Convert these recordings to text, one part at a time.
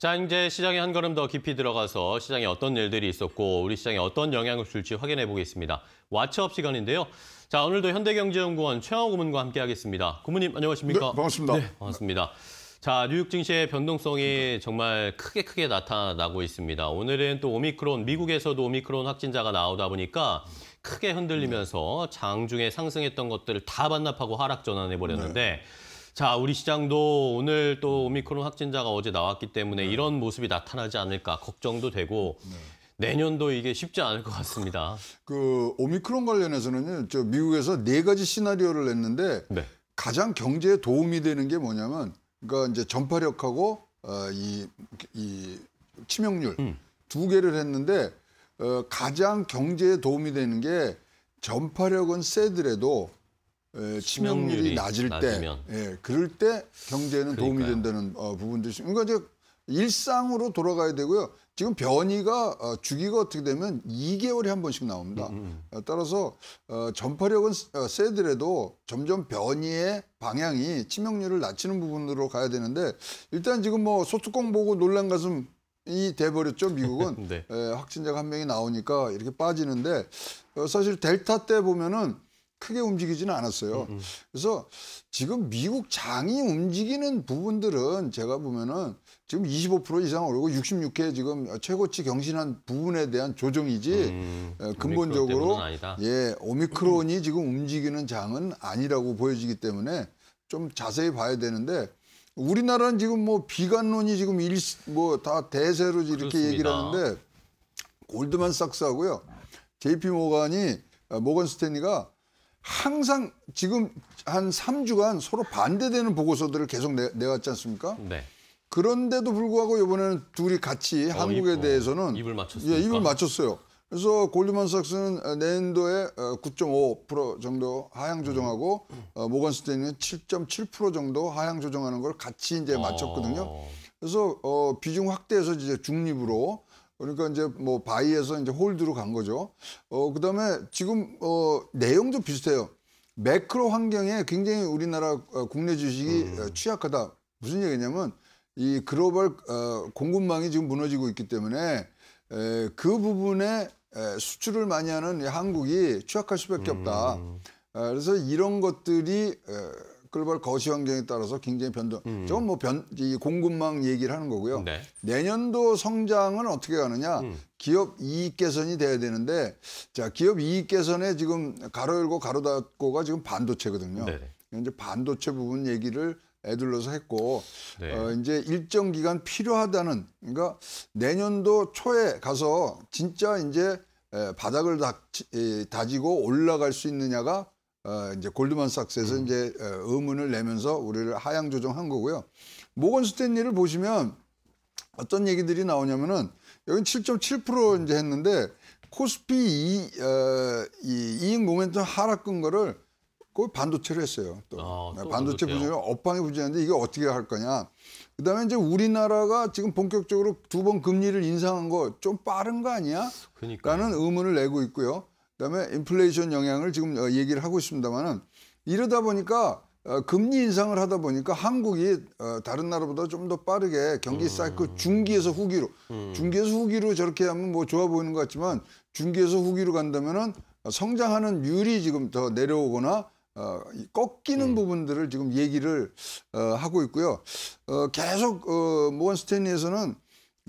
자, 이제 시장에 한 걸음 더 깊이 들어가서 시장에 어떤 일들이 있었고 우리 시장에 어떤 영향을 줄지 확인해 보겠습니다. 와츠업 시간인데요. 자, 오늘도 현대경제연구원 최영호 고문과 함께 하겠습니다. 고문님 안녕하십니까? 네, 반갑습니다. 네, 반갑습니다. 자, 뉴욕 증시의 변동성이 정말 크게 크게 나타나고 있습니다. 오늘은 또 오미크론, 미국에서도 오미크론 확진자가 나오다 보니까 크게 흔들리면서 장중에 상승했던 것들을 다 반납하고 하락 전환해 버렸는데 네. 자, 우리 시장도 오늘 또 오미크론 확진자가 어제 나왔기 때문에 네. 이런 모습이 나타나지 않을까 걱정도 되고 네. 내년도 이게 쉽지 않을 것 같습니다. 그 오미크론 관련해서는요, 저 미국에서 네 가지 시나리오를 냈는데 네. 가장 경제에 도움이 되는 게 뭐냐면, 그러니까 이제 전파력하고 어, 이, 이 치명률 음. 두 개를 했는데 어, 가장 경제에 도움이 되는 게 전파력은 세더라도 예, 치명률이 낮을 낮으면. 때, 예, 그럴 때 경제에는 그러니까요. 도움이 된다는 어, 부분도 있습니다. 그러니까 이제 일상으로 돌아가야 되고요. 지금 변이가 어, 주기가 어떻게 되면 2개월에 한 번씩 나옵니다. 음, 음. 어, 따라서 어, 전파력은 세더라도 어, 점점 변이의 방향이 치명률을 낮추는 부분으로 가야 되는데 일단 지금 뭐 소뚜껑 보고 놀란 가슴 이 돼버렸죠 미국은 네. 에, 확진자가 한 명이 나오니까 이렇게 빠지는데 어, 사실 델타 때 보면은 크게 움직이지는 않았어요. 음, 음, 그래서 지금 미국 장이 움직이는 부분들은 제가 보면은 지금 25% 이상 오르고 66회 지금 최고치 경신한 부분에 대한 조정이지 음, 어, 근본적으로 예 오미크론이 지금 움직이는 장은 아니라고 보여지기 때문에 좀 자세히 봐야 되는데 우리나라는 지금 뭐 비관론이 지금 일 뭐 다 대세로 이렇게 그렇습니다. 얘기를 하는데 골드만삭스하고요 JP 모간이 어, 모건 스탠리가 항상 지금 한 3주간 서로 반대되는 보고서들을 계속 내, 내왔지 않습니까? 네. 그런데도 불구하고 이번에는 둘이 같이 어, 한국에 입, 대해서는 입을 맞췄어요. 예, 입을 맞췄어요. 그래서 골드만삭스는 내년도에 9.5% 정도 하향 조정하고 음. 어, 모건스탠리는 7.7% 정도 하향 조정하는 걸 같이 이제 어. 맞췄거든요. 어. 그래서 어, 비중 확대해서 이제 중립으로 그러니까 이제 뭐 바이에서 이제 홀드로 간 거죠. 어 그다음에 지금 어 내용도 비슷해요. 매크로 환경에 굉장히 우리나라 어, 국내 주식이 음. 어, 취약하다. 무슨 얘기냐면 이 글로벌 어, 공급망이 지금 무너지고 있기 때문에 에, 그 부분에 에, 수출을 많이 하는 한국이 취약할 수밖에 없다. 음. 아, 그래서 이런 것들이 에, 글로벌 거시 환경에 따라서 굉장히 변동. 음. 저건 뭐 변, 이 공급망 얘기를 하는 거고요. 네. 내년도 성장은 어떻게 가느냐. 음. 기업 이익 개선이 돼야 되는데 자 기업 이익 개선에 지금 가로 열고 가로 닫고가 지금 반도체거든요. 네네. 그러니까 이제 반도체 부분 얘기를 애둘러서 했고 네. 어, 이제 일정 기간 필요하다는 그러니까 내년도 초에 가서 진짜 이제 바닥을 다, 다지고 올라갈 수 있느냐가 어, 이제 골드만삭스에서 음. 이제 어, 의문을 내면서 우리를 하향 조정한 거고요. 모건 스탠리를 보시면 어떤 얘기들이 나오냐면은 여긴 기7.7% 이제 했는데 코스피 이, 어, 이 이익 모멘텀 하락근 거를 그걸 반도체로 했어요. 또, 아, 또 네, 반도체 부진을 업방이 부진한데 이게 어떻게 할 거냐. 그다음에 이제 우리나라가 지금 본격적으로 두 번 금리를 인상한 거 좀 빠른 거 아니야? 그러니까는 의문을 내고 있고요. 그다음에 인플레이션 영향을 지금 어, 얘기를 하고 있습니다만은 이러다 보니까 어, 금리 인상을 하다 보니까 한국이 어, 다른 나라보다 좀 더 빠르게 경기 음. 사이클 중기에서 후기로 음. 중기에서 후기로 저렇게 하면 뭐 좋아 보이는 것 같지만 중기에서 후기로 간다면은 성장하는 율이 지금 더 내려오거나 꺾이는 음. 부분들을 지금 얘기를 하고 있고요. 어, 계속 어, 모건 스탠리에서는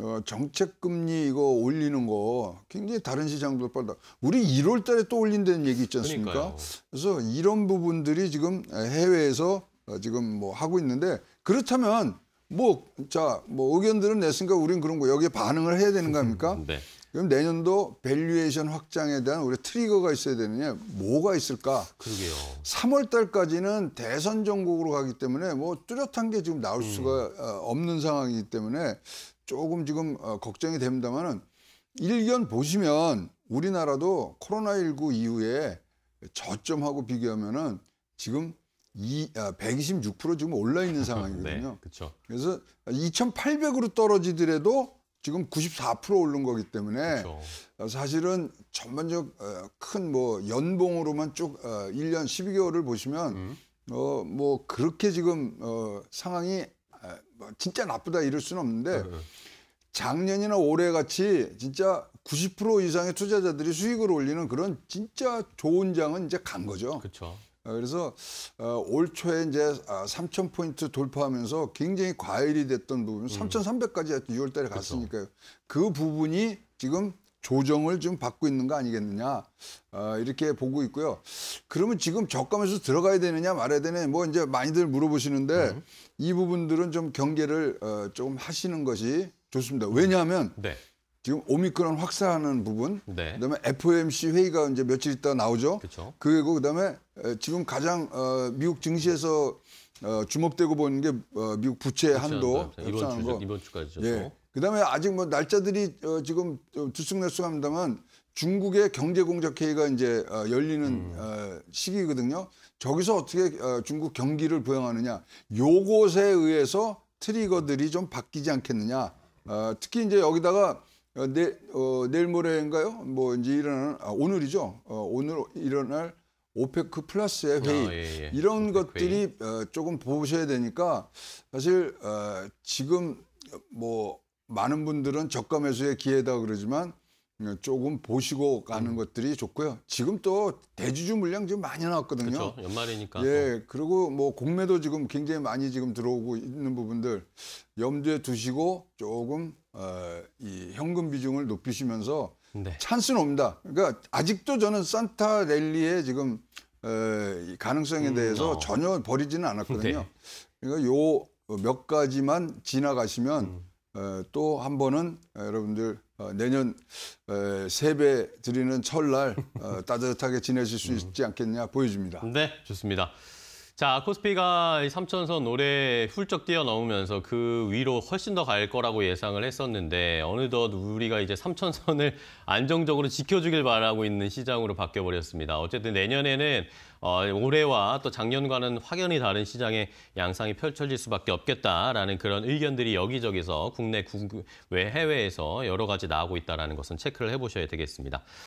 어, 정책금리 이거 올리는 거 굉장히 다른 시장도빨다 우리 1월 달에 또 올린다는 얘기 있지 않습니까? 그러니까요. 그래서 이런 부분들이 지금 해외에서 어, 지금 뭐 하고 있는데 그렇다면 뭐, 자, 뭐 의견들은 냈으니까 우린 그런 거 여기에 반응을 해야 되는 겁니까? 음, 네. 그럼 내년도 밸류에이션 확장에 대한 우리 트리거가 있어야 되느냐 뭐가 있을까? 그러게요. 3월 달까지는 대선 전국으로 가기 때문에 뭐 뚜렷한 게 지금 나올 음. 수가 음. 없는 상황이기 때문에 조금 지금 어, 걱정이 됩니다만은 일년 보시면 우리나라도 코로나19 이후에 저점하고 비교하면은 지금 이, 아, 어, 126% 지금 올라 있는 상황이거든요. 네, 그렇 그래서 2,800으로 떨어지더라도 지금 94% 오른 거기 때문에 그쵸. 어, 사실은 전반적 어, 큰뭐 연봉으로만 쭉 어, 1년 12개월을 보시면 음. 어뭐 그렇게 지금 어 상황이 진짜 나쁘다 이럴 수는 없는데 네, 네. 작년이나 올해 같이 진짜 90% 이상의 투자자들이 수익을 올리는 그런 진짜 좋은 장은 이제 간 거죠. 그렇죠. 그래서 어, 올 초에 이제 3 0 0 0 포인트 돌파하면서 굉장히 과열이 됐던 부분, 3,300까지 6월 달에 갔으니까요. 그 부분이 지금 조정을 좀 받고 있는 거 아니겠느냐 어, 이렇게 보고 있고요. 그러면 지금 저감에서 들어가야 되느냐 말아야 되느냐 뭐 이제 많이들 물어보시는데 음. 이 부분들은 좀 경계를 어, 조금 하시는 것이 좋습니다. 왜냐하면 음. 네. 지금 오미크론 확산하는 부분, 네. 그다음에 FOMC 회의가 이제 며칠 있다 나오죠. 그쵸. 그리고 그다음에 어, 지금 가장 어, 미국 증시에서 어, 주목되고 보는 게 어, 미국 부채 한도 협상한 거. 이번 주까지죠. 예. 그다음에 아직 뭐 날짜들이 어, 지금 들쑥날쑥합니다만 중국의 경제공작회의가 이제 어, 열리는 음. 어, 시기거든요. 저기서 어떻게 어, 중국 경기를 부양하느냐 요것에 의해서 트리거들이 좀 바뀌지 않겠느냐. 어, 특히 이제 여기다가 어, 내, 어, 내일 모레인가요? 뭐 이제 일어나는 아, 오늘이죠. 어, 오늘 일어날 오페크 플러스의 아, 회의 어, 예, 예. 이런 것들이 회의. 어, 조금 보셔야 되니까 사실 어, 지금 뭐 많은 분들은 저가 매수의 기회다 그러지만 음, 조금 보시고 가는 음. 것들이 좋고요. 지금 또 대주주 물량 지금 많이 나왔거든요. 그렇죠. 연말이니까. 예. 그리고 뭐 공매도 지금 굉장히 많이 지금 들어오고 있는 부분들 염두에 두시고 조금 어, 이 현금 비중을 높이시면서 네. 찬스는 옵니다. 그러니까 아직도 저는 산타 랠리의 지금 에, 어, 가능성에 음, 대해서 음, 어. 전혀 버리지는 않았거든요. 네. 그러니까 요 몇 가지만 지나가시면 음. 어, 또한 번은 어, 여러분들 어, 내년 세배 드리는 첫날 따뜻하게 지내실 수 있지 않겠냐 보여집니다 네, 좋습니다. 자, 코스피가 3천선 올해 훌쩍 뛰어넘으면서 그 위로 훨씬 더 갈 거라고 예상을 했었는데 어느덧 우리가 이제 3천선을 안정적으로 지켜주길 바라고 있는 시장으로 바뀌어버렸습니다. 어쨌든 내년에는 어, 올해와 또 작년과는 확연히 다른 시장의 양상이 펼쳐질 수밖에 없겠다라는 그런 의견들이 여기저기서 국내, 국외, 해외에서 여러 가지 나오고 있다는 것은 체크를 해보셔야 되겠습니다.